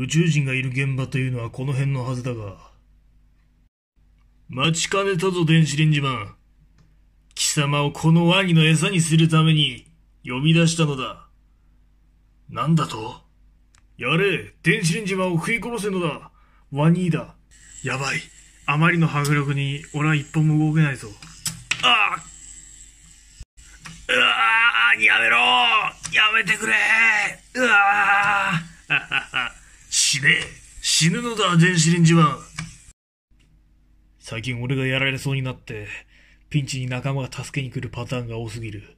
宇宙人がいる現場というのはこの辺のはずだが。待ちかねたぞ電子レンジマン。貴様をこのワニの餌にするために呼び出したのだ。なんだとやれ電子レンジマンを食い殺せのだワニだ。やばい。あまりの迫力に俺は一歩も動けないぞ。ああうわあやめろやめてくれうわあ死ね死ぬのだ電子レンジは最近俺がやられそうになってピンチに仲間が助けに来るパターンが多すぎる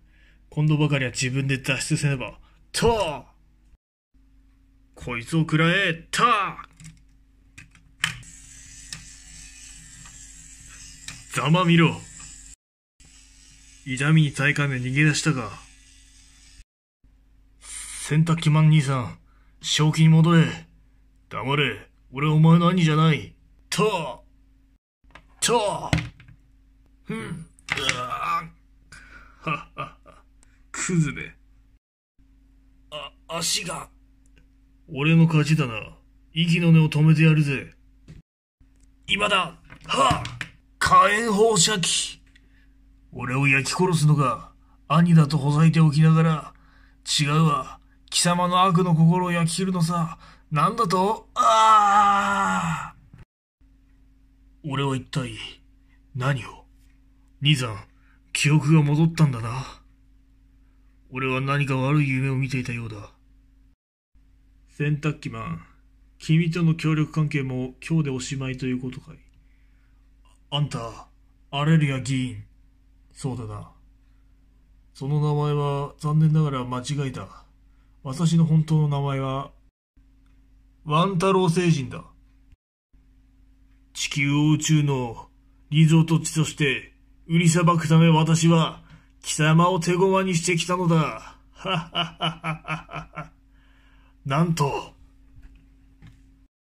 今度ばかりは自分で脱出せねばとこいつを食らえたざまみろ痛みに耐えかね逃げ出したか洗濯機マン兄さん正気に戻れ黙れ。俺はお前の兄じゃない。と、と、ふん、うわはっはっクズめ。あ、足が。俺の勝ちだな。息の根を止めてやるぜ。今だはあ火炎放射器俺を焼き殺すのが兄だとほざいておきながら、違うわ。貴様の悪の心を焼き切るのさ。なんだとああ俺は一体、何を兄さん、記憶が戻ったんだな。俺は何か悪い夢を見ていたようだ。洗濯機マン、君との協力関係も今日でおしまいということかい。あんた、アレリア議員。そうだな。その名前は残念ながら間違いだ。私の本当の名前は、ワン太郎星人だ。地球を宇宙のリゾート地として売りさばくため私は貴様を手駒にしてきたのだ。ははははは。なんと、